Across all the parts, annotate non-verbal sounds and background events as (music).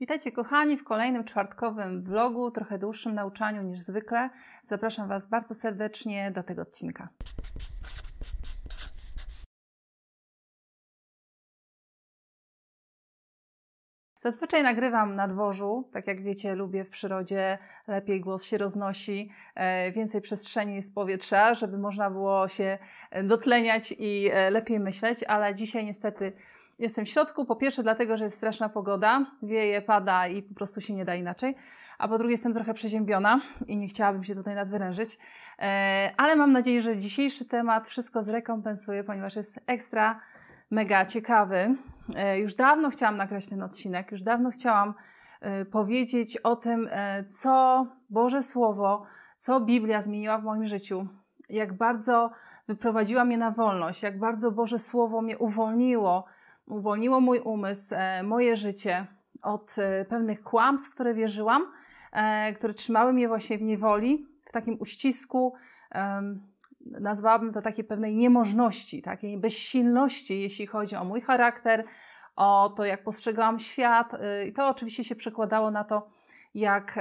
Witajcie kochani w kolejnym czwartkowym vlogu, trochę dłuższym nauczaniu niż zwykle. Zapraszam Was bardzo serdecznie do tego odcinka. Zazwyczaj nagrywam na dworzu, tak jak wiecie, lubię w przyrodzie, lepiej głos się roznosi, e, więcej przestrzeni jest powietrza, żeby można było się dotleniać i e, lepiej myśleć, ale dzisiaj niestety jestem w środku. Po pierwsze, dlatego, że jest straszna pogoda, wieje, pada i po prostu się nie da inaczej. A po drugie, jestem trochę przeziębiona i nie chciałabym się tutaj nadwyrężyć. E, ale mam nadzieję, że dzisiejszy temat wszystko zrekompensuje, ponieważ jest ekstra, mega ciekawy. E, już dawno chciałam nagrać ten odcinek, już dawno chciałam e, powiedzieć o tym, co Boże Słowo, co Biblia zmieniła w moim życiu, jak bardzo wyprowadziła mnie na wolność, jak bardzo Boże Słowo mnie uwolniło uwolniło mój umysł, e, moje życie od e, pewnych kłamstw, które wierzyłam, e, które trzymały mnie właśnie w niewoli, w takim uścisku. Nazwałabym to takiej pewnej niemożności, takiej bezsilności, jeśli chodzi o mój charakter, o to, jak postrzegałam świat. I to oczywiście się przekładało na to, jak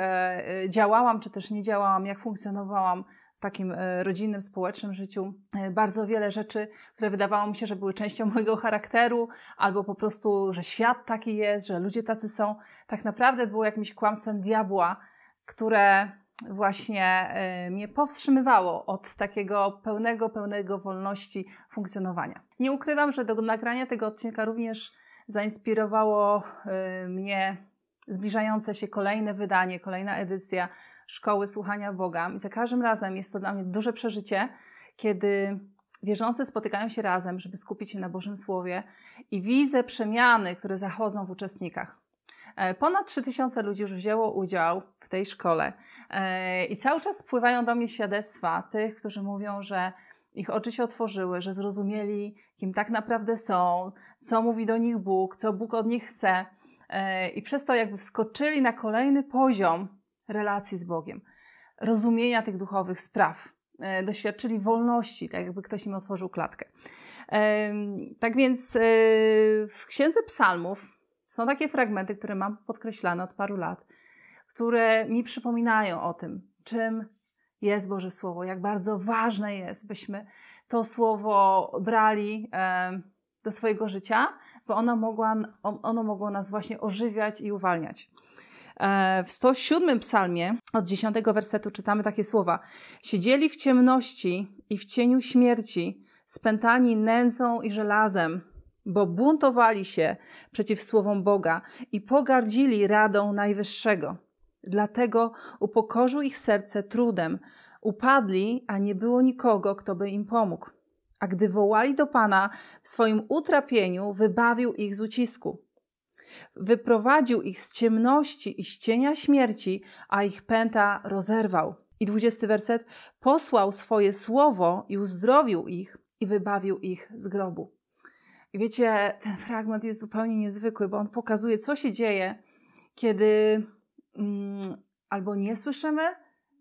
działałam, czy też nie działałam, jak funkcjonowałam w takim e, rodzinnym, społecznym życiu e, bardzo wiele rzeczy, które wydawało mi się, że były częścią (laughs) mojego charakteru, albo po prostu, że świat taki jest, że ludzie tacy są, tak naprawdę było jakimś kłamstwem diabła, które właśnie e, mnie powstrzymywało od takiego pełnego, pełnego wolności funkcjonowania. Nie ukrywam, że do nagrania tego odcinka również zainspirowało mnie zbliżające się kolejne wydanie, kolejna edycja szkoły słuchania Boga. I za każdym razem jest to dla mnie duże przeżycie, kiedy wierzący spotykają się razem, żeby skupić się na Bożym Słowie i widzę przemiany, które zachodzą w uczestnikach. E, ponad 3000 ludzi już wzięło udział w tej szkole e, i cały czas spływają do mnie świadectwa tych, którzy mówią, że ich oczy się otworzyły, że zrozumieli, kim tak naprawdę są, co mówi do nich Bóg, co Bóg od nich chce. E, I przez to jakby wskoczyli na kolejny poziom relacji z Bogiem, rozumienia tych duchowych spraw, e, doświadczyli wolności, tak jakby ktoś im otworzył klatkę. E, tak więc e, w Księdze Psalmów są takie fragmenty, które mam podkreślane od paru lat, które mi przypominają o tym, czym jest Boże Słowo, jak bardzo ważne jest, byśmy to Słowo brali do swojego życia, bo ono, mogła, ono mogło nas właśnie ożywiać i uwalniać. E, w 107 psalmie od 10 wersetu czytamy takie słowa. Siedzieli w ciemności i w cieniu śmierci, spętani nędzą i żelazem, bo buntowali się przeciw słowom Boga i pogardzili radą Najwyższego. Dlatego upokorzył ich serce trudem. Upadli, a nie było nikogo, kto by im pomógł. A gdy wołali do Pana w swoim utrapieniu, wybawił ich z ucisku. Wyprowadził ich z ciemności i z cienia śmierci, a ich pęta rozerwał. I dwudziesty werset posłał swoje słowo i uzdrowił ich i wybawił ich z grobu. I wiecie, ten fragment jest zupełnie niezwykły, bo on pokazuje, co się dzieje, kiedy mm, albo nie słyszymy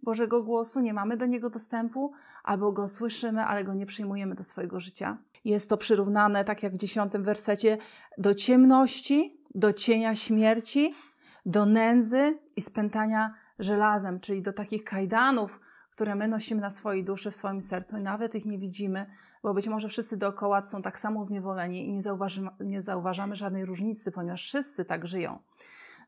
Bożego głosu, nie mamy do niego dostępu, albo go słyszymy, ale go nie przyjmujemy do swojego życia. Jest to przyrównane, tak jak w dziesiątym wersecie, do ciemności, do cienia śmierci, do nędzy i spętania żelazem, czyli do takich kajdanów, które my nosimy na swojej duszy, w swoim sercu i nawet ich nie widzimy, bo być może wszyscy dookoła są tak samo zniewoleni i nie zauważamy, nie zauważamy żadnej różnicy, ponieważ wszyscy tak żyją.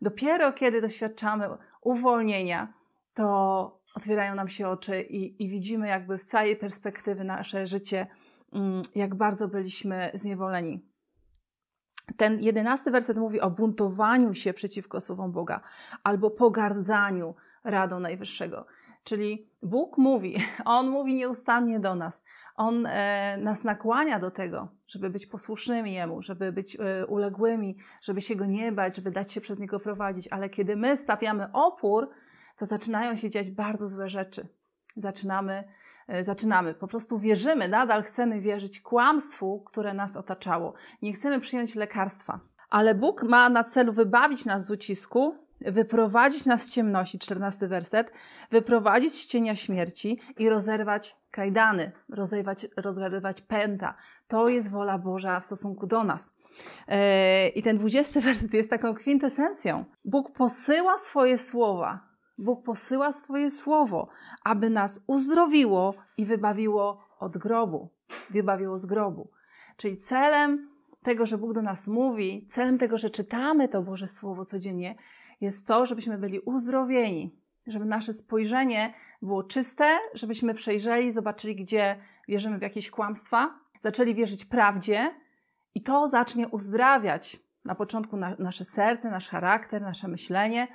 Dopiero kiedy doświadczamy uwolnienia, to otwierają nam się oczy i, i widzimy jakby w całej perspektywy nasze życie, mm, jak bardzo byliśmy zniewoleni. Ten jedenasty werset mówi o buntowaniu się przeciwko słowom Boga albo pogardzaniu radą Najwyższego. Czyli Bóg mówi, (laughs) On mówi nieustannie do nas. On e, nas nakłania do tego, żeby być posłusznymi Jemu, żeby być e, uległymi, żeby się Go nie bać, żeby dać się przez Niego prowadzić. Ale kiedy my stawiamy opór, to zaczynają się dziać bardzo złe rzeczy. Zaczynamy E, zaczynamy. Po prostu wierzymy, nadal chcemy wierzyć kłamstwu, które nas otaczało. Nie chcemy przyjąć lekarstwa. Ale Bóg ma na celu wybawić nas z ucisku, wyprowadzić nas z ciemności, 14 werset, wyprowadzić z cienia śmierci i rozerwać kajdany, rozerwać, rozerwać pęta. To jest wola Boża w stosunku do nas. E, I ten 20 (laughs) werset jest taką kwintesencją. Bóg posyła swoje słowa, Bóg posyła swoje słowo, aby nas uzdrowiło i wybawiło od grobu, wybawiło z grobu. Czyli celem tego, że Bóg do nas mówi, celem tego, że czytamy to Boże Słowo codziennie, jest to, żebyśmy byli uzdrowieni, żeby nasze spojrzenie było czyste, żebyśmy przejrzeli, zobaczyli, gdzie wierzymy w jakieś kłamstwa, zaczęli wierzyć prawdzie i to zacznie uzdrawiać na początku na, nasze serce, nasz charakter, nasze myślenie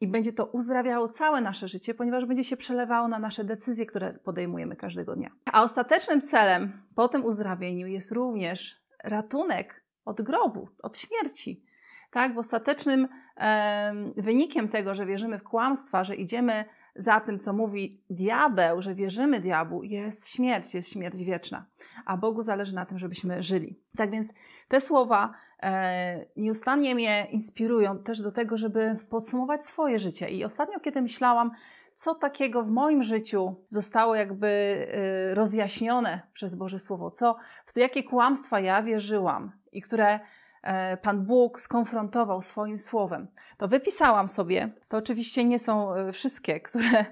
i będzie to uzdrawiało całe nasze życie, ponieważ będzie się przelewało na nasze decyzje, które podejmujemy każdego dnia. A ostatecznym celem po tym uzdrawieniu jest również ratunek od grobu, od śmierci. Tak, bo ostatecznym e, wynikiem tego, że wierzymy w kłamstwa, że idziemy za tym, co mówi diabeł, że wierzymy diabłu, jest śmierć, jest śmierć wieczna. A Bogu zależy na tym, żebyśmy żyli. Tak więc te słowa E, nieustannie mnie inspirują też do tego, żeby podsumować swoje życie. I ostatnio, kiedy myślałam, co takiego w moim życiu zostało jakby y, rozjaśnione przez Boże Słowo, co, w jakie kłamstwa ja wierzyłam i które e, Pan Bóg skonfrontował swoim słowem. To wypisałam sobie. To oczywiście nie są y, wszystkie, które,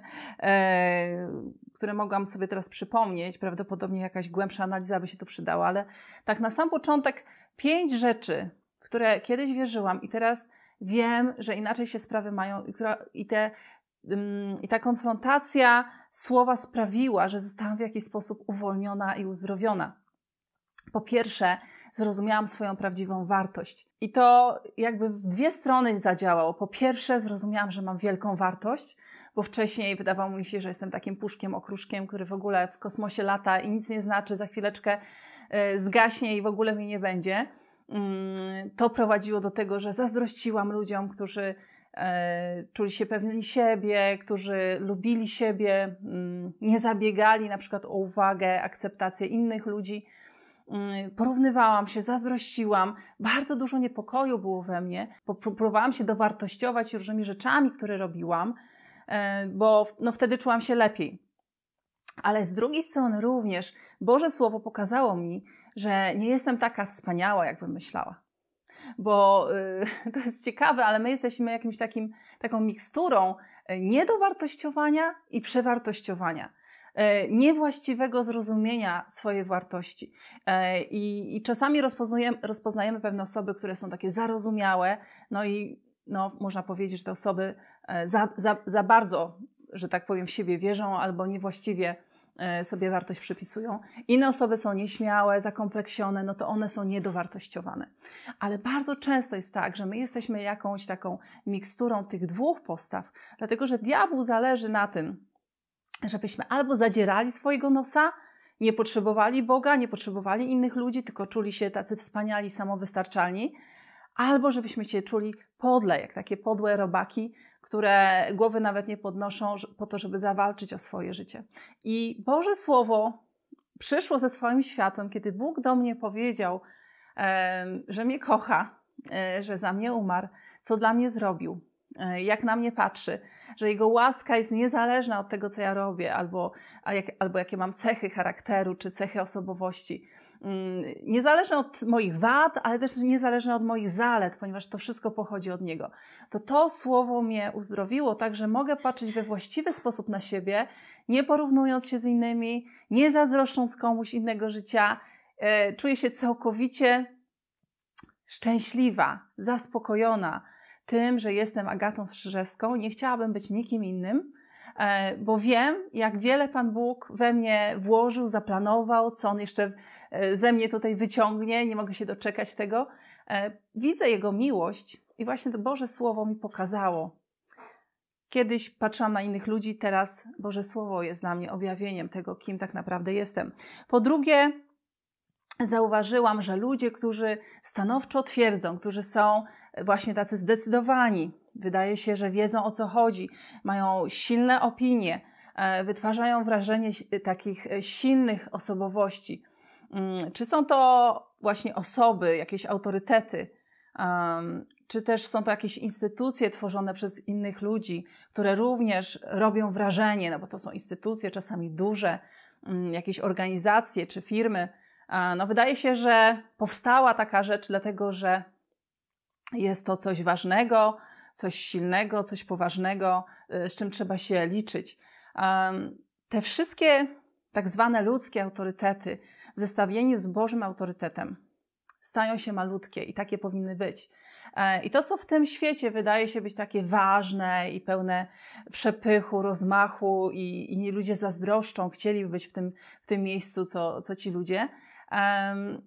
e, które mogłam sobie teraz przypomnieć. Prawdopodobnie jakaś głębsza analiza by się tu przydała, ale tak na sam początek pięć rzeczy, w które kiedyś wierzyłam i teraz wiem, że inaczej się sprawy mają i, która, i, te, ym, mm, i ta konfrontacja słowa sprawiła, że zostałam w jakiś sposób uwolniona i uzdrowiona. Po pierwsze, zrozumiałam swoją prawdziwą wartość. I to jakby w dwie strony zadziałało. Po pierwsze, zrozumiałam, że mam wielką wartość, bo wcześniej wydawało mi się, że jestem takim puszkiem, okruszkiem, który w ogóle w kosmosie lata i nic nie znaczy, za chwileczkę E, zgaśnie i w ogóle mnie nie będzie. Mm, to prowadziło do tego, że zazdrościłam ludziom, którzy e, czuli się pewni siebie, którzy lubili siebie, mm, nie zabiegali na przykład o uwagę, akceptację innych ludzi. Mm, porównywałam się, zazdrościłam, bardzo dużo niepokoju było we mnie, próbowałam się dowartościować różnymi rzeczami, które robiłam, e, bo no, wtedy czułam się lepiej. Ale z drugiej strony również Boże Słowo pokazało mi, że nie jestem taka wspaniała, jakbym myślała. Bo y, (laughs) to jest ciekawe, ale my jesteśmy jakimś takim, taką miksturą y, niedowartościowania i przewartościowania y, niewłaściwego zrozumienia swojej wartości. I, i czasami rozpoznajemy, rozpoznajemy, pewne osoby, które są takie zarozumiałe, no i no, można powiedzieć, że te osoby za, za, za bardzo, że tak powiem, w siebie wierzą albo niewłaściwie E, sobie wartość przypisują. Inne osoby są nieśmiałe, zakompleksione, no to one są niedowartościowane. Ale bardzo często jest tak, że my jesteśmy jakąś taką miksturą tych dwóch postaw, dlatego że diabłu zależy na tym, żebyśmy albo zadzierali swojego nosa, nie potrzebowali Boga, nie potrzebowali innych ludzi, tylko czuli się tacy wspaniali, samowystarczalni, albo żebyśmy się czuli podle, jak takie podłe robaki, które głowy nawet nie podnoszą po to, żeby zawalczyć o swoje życie. I Boże Słowo przyszło ze swoim światłem, kiedy Bóg do mnie powiedział, że mnie kocha, e, że za mnie umarł, co dla mnie zrobił, e, jak na mnie patrzy, że jego łaska jest niezależna od tego, co ja robię, albo, albo jakie mam cechy charakteru czy cechy osobowości. Mm, niezależne od moich wad, ale też niezależne od moich zalet, ponieważ to wszystko pochodzi od Niego. To to słowo mnie uzdrowiło, tak że mogę patrzeć we właściwy sposób na siebie, nie porównując się z innymi, nie zazdroszcząc komuś innego życia. E, czuję się całkowicie szczęśliwa, zaspokojona tym, że jestem Agatą Strzyżewską. Nie chciałabym być nikim innym, E, bo wiem, jak wiele Pan Bóg we mnie włożył, zaplanował, co On jeszcze e, ze mnie tutaj wyciągnie, nie mogę się doczekać tego. E, widzę Jego miłość i właśnie to Boże Słowo mi pokazało. Kiedyś patrzyłam na innych ludzi, teraz Boże Słowo jest dla mnie objawieniem tego, kim tak naprawdę jestem. Po drugie, zauważyłam, że ludzie, którzy stanowczo twierdzą, którzy są właśnie tacy zdecydowani, Wydaje się, że wiedzą o co chodzi, mają silne opinie, e, wytwarzają wrażenie takich e, silnych osobowości. Mm, czy są to właśnie osoby, jakieś autorytety, czy też są to jakieś instytucje tworzone przez innych ludzi, które również robią wrażenie, no bo to są instytucje czasami duże, mm, jakieś organizacje czy firmy. E, no wydaje się, że powstała taka rzecz dlatego, że jest to coś ważnego, coś silnego, coś poważnego, y, z czym trzeba się liczyć. Te wszystkie tak zwane ludzkie autorytety, w zestawieniu z Bożym autorytetem, stają się malutkie i takie powinny być. E, I to, co w tym świecie wydaje się być takie ważne i pełne przepychu, rozmachu, i, i ludzie zazdroszczą, chcieliby być w tym, w tym miejscu, co, co ci ludzie, um,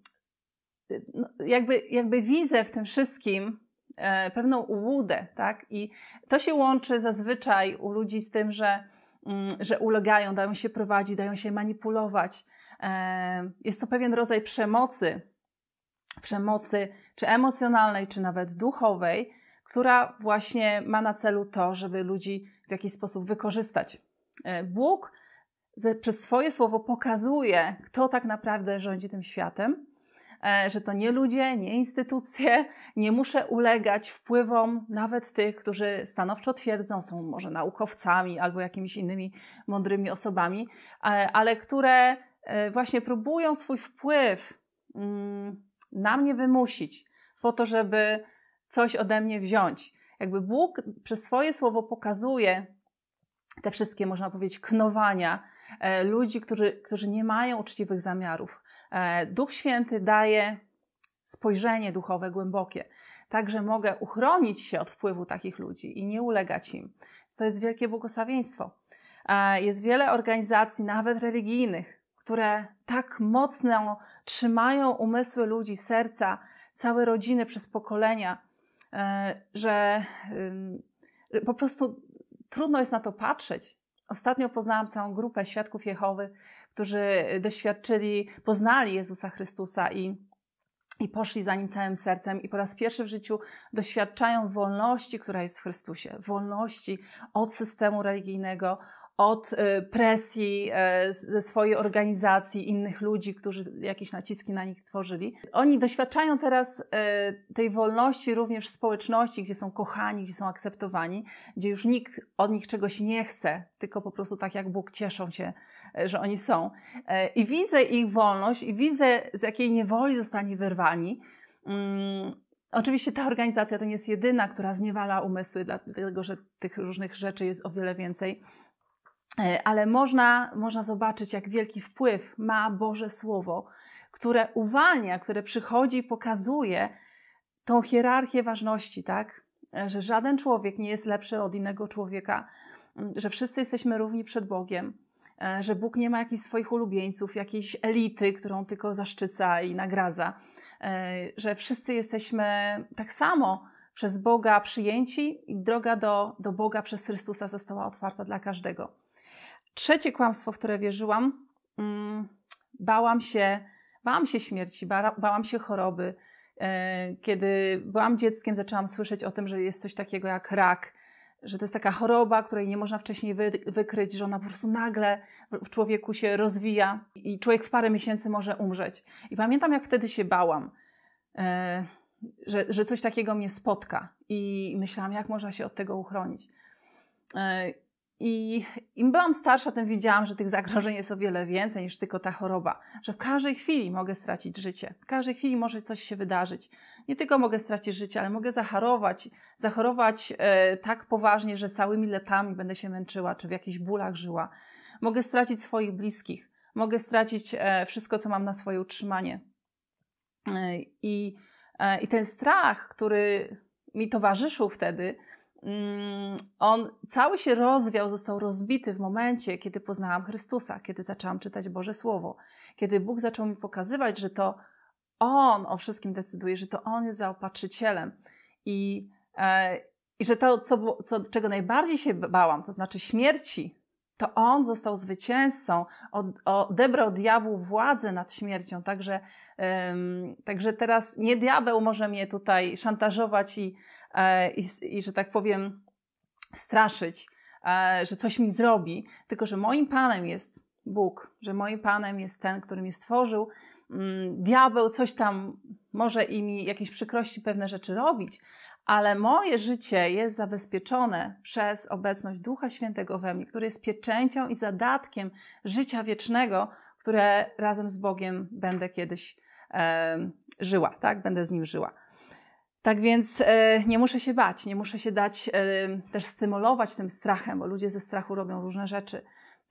jakby, jakby widzę w tym wszystkim E, pewną ułudę, tak? I to się łączy zazwyczaj u ludzi z tym, że, mm, że ulegają, dają się prowadzić, dają się manipulować. E, jest to pewien rodzaj przemocy, przemocy czy emocjonalnej, czy nawet duchowej, która właśnie ma na celu to, żeby ludzi w jakiś sposób wykorzystać. E, Bóg przez swoje słowo pokazuje, kto tak naprawdę rządzi tym światem E, że to nie ludzie, nie instytucje, nie muszę ulegać wpływom nawet tych, którzy stanowczo twierdzą, są może naukowcami albo jakimiś innymi mądrymi osobami, e, ale które e, właśnie próbują swój wpływ mm, na mnie wymusić, po to, żeby coś ode mnie wziąć. Jakby Bóg przez swoje słowo pokazuje te wszystkie, można powiedzieć, knowania, E, ludzi, którzy, którzy nie mają uczciwych zamiarów. E, Duch Święty daje spojrzenie duchowe głębokie. Także mogę uchronić się od wpływu takich ludzi i nie ulegać im. To jest wielkie błogosławieństwo. E, jest wiele organizacji, nawet religijnych, które tak mocno trzymają umysły ludzi, serca, całe rodziny przez pokolenia, że po prostu trudno jest na to patrzeć. Ostatnio poznałam całą grupę świadków Jehowy, którzy doświadczyli, poznali Jezusa Chrystusa i i poszli za nim całym sercem i po raz pierwszy w życiu doświadczają wolności, która jest w Chrystusie, wolności od systemu religijnego, od y, presji e, ze swojej organizacji, innych ludzi, którzy jakieś naciski na nich tworzyli. Oni doświadczają teraz e, tej wolności również w społeczności, gdzie są kochani, gdzie są akceptowani, gdzie już nikt od nich czegoś nie chce, tylko po prostu tak jak Bóg cieszą się, e, że oni są. I widzę ich wolność i widzę z jakiej niewoli zostali wyrwani. Mm, oczywiście ta organizacja to nie jest jedyna, która zniewala umysły, dlatego że tych różnych rzeczy jest o wiele więcej. E, ale można, można zobaczyć, jak wielki wpływ ma Boże Słowo, które uwalnia, które przychodzi i pokazuje tą hierarchię ważności, tak? E, że żaden człowiek nie jest lepszy od innego człowieka, że wszyscy jesteśmy równi przed Bogiem, e, że Bóg nie ma jakichś swoich ulubieńców, jakiejś elity, którą tylko zaszczyca i nagradza, że wszyscy jesteśmy tak samo przez Boga przyjęci i droga do, do Boga przez Chrystusa została otwarta dla każdego. Trzecie kłamstwo, w które wierzyłam, mm, bałam się, bałam się śmierci, ba, bałam się choroby. E, kiedy byłam dzieckiem, zaczęłam słyszeć o tym, że jest coś takiego jak rak, że to jest taka choroba, której nie można wcześniej wy, wykryć, że ona po prostu nagle w człowieku się rozwija i człowiek w parę miesięcy może umrzeć. I pamiętam, jak wtedy się bałam. E, że, że coś takiego mnie spotka. I myślałam, jak można się od tego uchronić. E, i im byłam starsza, tym widziałam, że tych zagrożeń jest o wiele więcej niż tylko ta choroba, że w każdej chwili mogę stracić życie, w każdej chwili może coś się wydarzyć. Nie tylko mogę stracić życie, ale mogę zachorować, zachorować e, tak poważnie, że całymi latami będę się męczyła, czy w jakichś bólach żyła. Mogę stracić swoich bliskich, mogę stracić e, wszystko, co mam na swoje utrzymanie. E, I, e, I ten strach, który mi towarzyszył wtedy, Mm, on cały się rozwiał, został rozbity w momencie, kiedy poznałam Chrystusa, kiedy zaczęłam czytać Boże Słowo, kiedy Bóg zaczął mi pokazywać, że to On o wszystkim decyduje, że to On jest zaopatrzycielem i, e, i że to, co, co, czego najbardziej się bałam, to znaczy śmierci, to on został zwycięzcą, odebrał diabłu władzę nad śmiercią. Także, um, także teraz nie diabeł może mnie tutaj szantażować i, e, i, i że tak powiem, straszyć, e, że coś mi zrobi, tylko że moim panem jest Bóg, że moim Panem jest ten, który mnie stworzył, Mm, diabeł coś tam może i mi jakieś przykrości pewne rzeczy robić, ale moje życie jest zabezpieczone przez obecność Ducha Świętego we mnie, który jest pieczęcią i zadatkiem życia wiecznego, które razem z Bogiem będę kiedyś e, żyła, tak? Będę z Nim żyła. Tak więc e, nie muszę się bać, nie muszę się dać e, też stymulować tym strachem, bo ludzie ze strachu robią różne rzeczy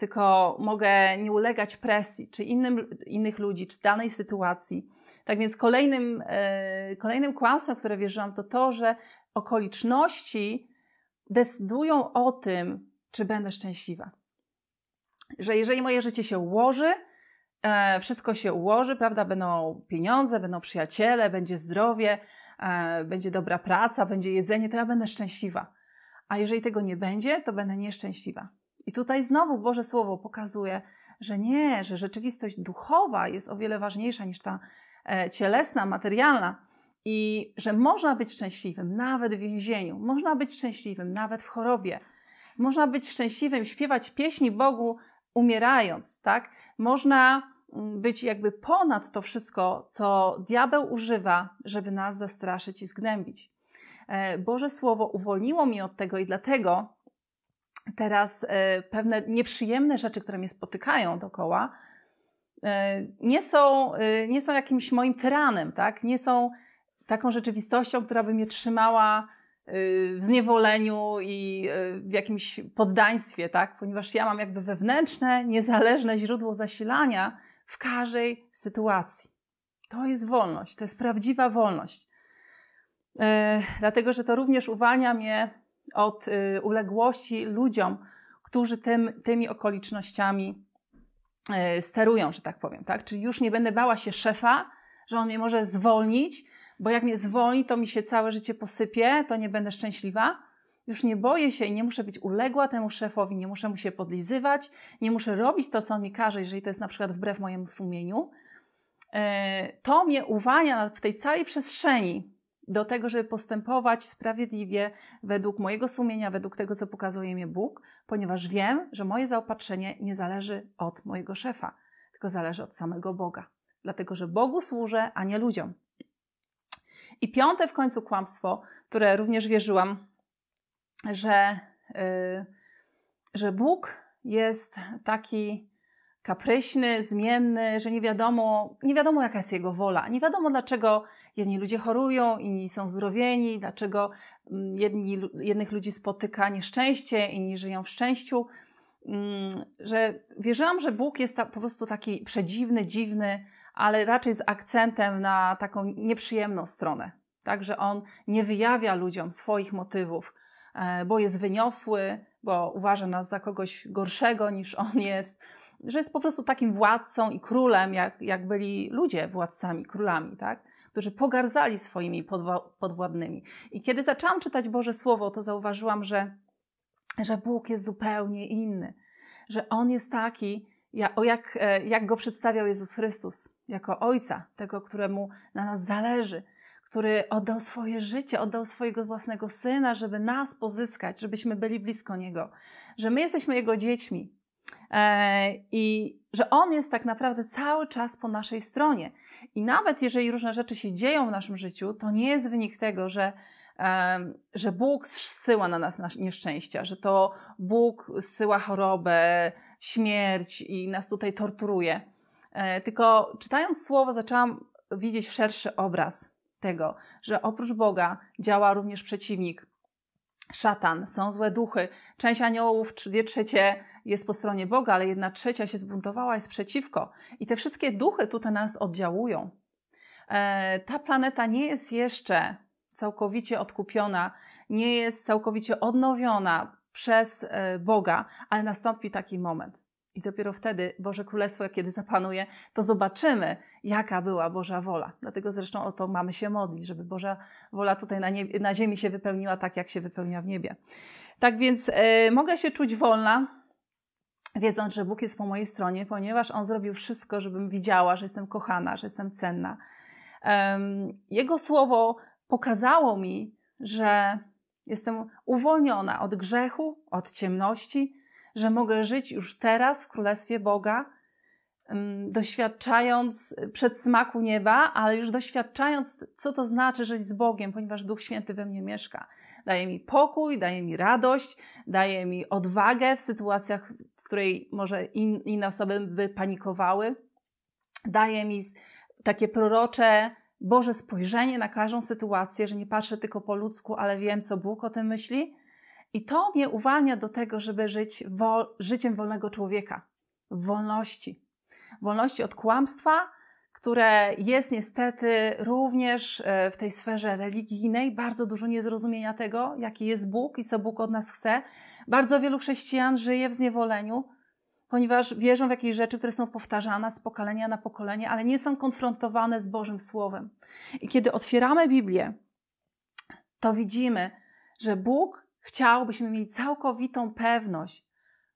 tylko mogę nie ulegać presji czy innym, innych ludzi, czy danej sytuacji. Tak więc kolejnym, e, kolejnym kłamstwem, w które wierzyłam, to to, że okoliczności decydują o tym, czy będę szczęśliwa. Że jeżeli moje życie się ułoży, e, wszystko się ułoży, prawda? Będą pieniądze, będą przyjaciele, będzie zdrowie, e, będzie dobra praca, będzie jedzenie, to ja będę szczęśliwa. A jeżeli tego nie będzie, to będę nieszczęśliwa. I tutaj znowu Boże Słowo pokazuje, że nie, że rzeczywistość duchowa jest o wiele ważniejsza niż ta e, cielesna, materialna i że można być szczęśliwym nawet w więzieniu, można być szczęśliwym nawet w chorobie, można być szczęśliwym, śpiewać pieśni Bogu umierając, tak? Można mm, być jakby ponad to wszystko, co diabeł używa, żeby nas zastraszyć i zgnębić. E, Boże Słowo uwolniło mnie od tego i dlatego teraz y, pewne nieprzyjemne rzeczy, które mnie spotykają dookoła, y, nie są, y, nie są jakimś moim tyranem, tak? Nie są taką rzeczywistością, która by mnie trzymała w zniewoleniu i w jakimś poddaństwie, tak? Ponieważ ja mam jakby wewnętrzne, niezależne źródło zasilania w każdej sytuacji. To jest wolność, to jest prawdziwa wolność. Dlatego, że to również uwalnia mnie od y, uległości ludziom, którzy tym, tymi okolicznościami y, sterują, że tak powiem, tak? Czyli już nie będę bała się szefa, że on mnie może zwolnić, bo jak mnie zwolni, to mi się całe życie posypie, to nie będę szczęśliwa. Już nie boję się i nie muszę być uległa temu szefowi, nie muszę mu się podlizywać, nie muszę robić to, co on mi każe, jeżeli to jest na przykład wbrew mojemu sumieniu. Y, to mnie uwalnia w tej całej przestrzeni do tego, żeby postępować sprawiedliwie według mojego sumienia, według tego, co pokazuje mi Bóg, ponieważ wiem, że moje zaopatrzenie nie zależy od mojego szefa, tylko zależy od samego Boga. Dlatego, że Bogu służę, a nie ludziom. I piąte w końcu kłamstwo, które również wierzyłam, że, yy, że Bóg jest taki kapryśny, zmienny, że nie wiadomo, nie wiadomo jaka jest jego wola, nie wiadomo dlaczego jedni ludzie chorują, inni są zdrowieni, dlaczego mm, jedni, jednych ludzi spotyka nieszczęście, inni żyją w szczęściu, mm, że wierzyłam, że Bóg jest po prostu taki przedziwny, dziwny, ale raczej z akcentem na taką nieprzyjemną stronę. Także on nie wyjawia ludziom swoich motywów, e, bo jest wyniosły, bo uważa nas za kogoś gorszego niż on jest że jest po prostu takim władcą i królem, jak, jak byli ludzie władcami, królami, tak? którzy pogardzali swoimi podwładnymi. I kiedy zaczęłam czytać Boże Słowo, to zauważyłam, że, że Bóg jest zupełnie inny, że On jest taki, ja, o jak, e, jak go przedstawiał Jezus Chrystus, jako Ojca, tego, któremu na nas zależy, który oddał swoje życie, oddał swojego własnego Syna, żeby nas pozyskać, żebyśmy byli blisko Niego, że my jesteśmy Jego dziećmi, E, I że On jest tak naprawdę cały czas po naszej stronie. I nawet jeżeli różne rzeczy się dzieją w naszym życiu, to nie jest wynik tego, że, że Bóg zsyła na nas nieszczęścia, że to Bóg zsyła chorobę, śmierć i nas tutaj torturuje. E, tylko czytając słowo, zaczęłam widzieć szerszy obraz tego, że oprócz Boga działa również przeciwnik, szatan, są złe duchy, część aniołów, dwie trzecie jest po stronie Boga, ale jedna trzecia się zbuntowała, jest przeciwko. I te wszystkie duchy tutaj nas oddziałują. E, ta planeta nie jest jeszcze całkowicie odkupiona, nie jest całkowicie odnowiona przez e, Boga, ale nastąpi taki moment. I dopiero wtedy Boże Królestwo, kiedy zapanuje, to zobaczymy, jaka była Boża wola. Dlatego zresztą o to mamy się modlić, żeby Boża wola tutaj na, niebie, na ziemi się wypełniła tak, jak się wypełnia w niebie. Tak więc y, mogę się czuć wolna, wiedząc, że Bóg jest po mojej stronie, ponieważ On zrobił wszystko, żebym widziała, że jestem kochana, że jestem cenna. Jego słowo pokazało mi, że jestem uwolniona od grzechu, od ciemności, że mogę żyć już teraz w Królestwie Boga, doświadczając przedsmaku nieba, ale już doświadczając, co to znaczy żyć z Bogiem, ponieważ Duch Święty we mnie mieszka. Daje mi pokój, daje mi radość, daje mi odwagę w sytuacjach której może in, inne osoby by panikowały. Daje mi takie prorocze, Boże spojrzenie na każdą sytuację, że nie patrzę tylko po ludzku, ale wiem, co Bóg o tym myśli. I to mnie uwalnia do tego, żeby żyć wol, życiem wolnego człowieka, wolności. Wolności od kłamstwa, które jest niestety również e, w tej sferze religijnej, bardzo dużo niezrozumienia tego, jaki jest Bóg i co Bóg od nas chce. Bardzo wielu chrześcijan żyje w zniewoleniu, ponieważ wierzą w jakieś rzeczy, które są powtarzane z pokolenia na pokolenie, ale nie są konfrontowane z Bożym Słowem. I kiedy otwieramy Biblię, to widzimy, że Bóg chciał, byśmy mieli całkowitą pewność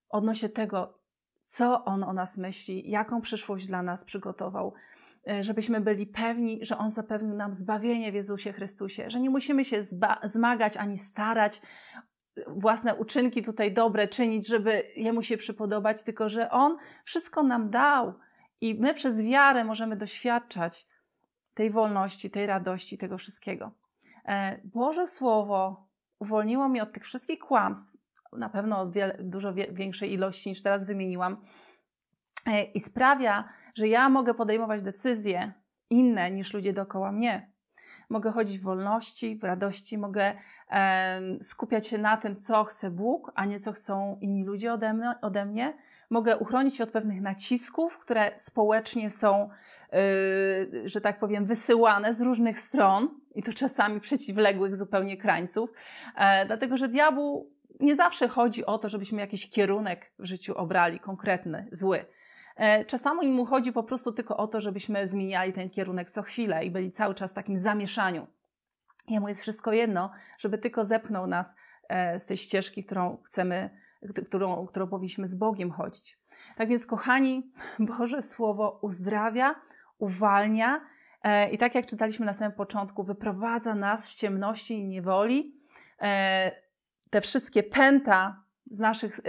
odnośnie tego, co On o nas myśli, jaką przyszłość dla nas przygotował. E, żebyśmy byli pewni, że On zapewnił nam zbawienie w Jezusie Chrystusie, że nie musimy się zmagać ani starać, e, własne uczynki tutaj dobre czynić, żeby Jemu się przypodobać, tylko że On wszystko nam dał i my przez wiarę możemy doświadczać tej wolności, tej radości, tego wszystkiego. E, Boże Słowo uwolniło mnie od tych wszystkich kłamstw, na pewno od wiele, dużo większej ilości niż teraz wymieniłam, E, i sprawia, że ja mogę podejmować decyzje inne niż ludzie dookoła mnie. Mogę chodzić w wolności, w radości, mogę e, skupiać się na tym, co chce Bóg, a nie co chcą inni ludzie ode mnie. Ode mnie. Mogę uchronić się od pewnych nacisków, które społecznie są, e, że tak powiem, wysyłane z różnych stron i to czasami przeciwległych zupełnie krańców, e, dlatego że diabłu nie zawsze chodzi o to, żebyśmy jakiś kierunek w życiu obrali, konkretny, zły E, czasami mu chodzi po prostu tylko o to, żebyśmy zmieniali ten kierunek co chwilę i byli cały czas w takim zamieszaniu. Jemu jest wszystko jedno, żeby tylko zepchnął nas e, z tej ścieżki, którą chcemy, którą, którą powinniśmy z Bogiem chodzić. Tak więc, kochani, (laughs) Boże Słowo uzdrawia, uwalnia e, i tak jak czytaliśmy na samym początku, wyprowadza nas z ciemności i niewoli. Te wszystkie pęta z naszych y,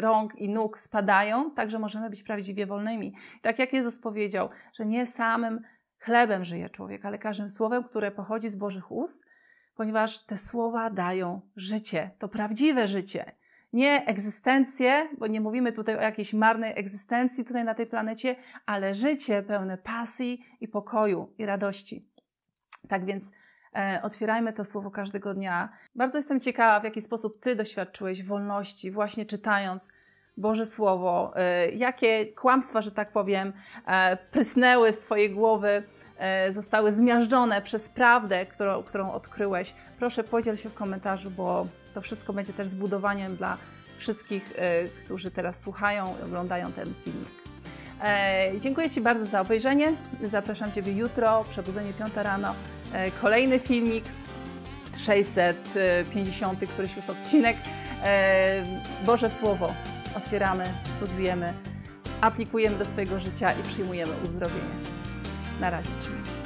rąk i nóg spadają, także możemy być prawdziwie wolnymi. Tak jak Jezus powiedział, że nie samym chlebem żyje człowiek, ale każdym słowem, które pochodzi z Bożych ust, ponieważ te słowa dają życie, to prawdziwe życie. Nie egzystencję, bo nie mówimy tutaj o jakiejś marnej egzystencji tutaj na tej planecie, ale życie pełne pasji i pokoju i radości. Tak więc E, otwierajmy to słowo każdego dnia. Bardzo jestem ciekawa, w jaki sposób Ty doświadczyłeś wolności, właśnie czytając Boże Słowo. E, jakie kłamstwa, że tak powiem, e, prysnęły z Twojej głowy, zostały zmiażdżone przez prawdę, którą, którą odkryłeś. Proszę, podziel się w komentarzu, bo to wszystko będzie też zbudowaniem dla wszystkich, którzy teraz słuchają i oglądają ten filmik. Dziękuję Ci bardzo za obejrzenie. Zapraszam Ciebie jutro, przebudzenie 5 rano. E, kolejny filmik 650, któryś już odcinek. E, Boże Słowo otwieramy, studiujemy, aplikujemy do swojego życia i przyjmujemy uzdrowienie. Na razie, trzymajcie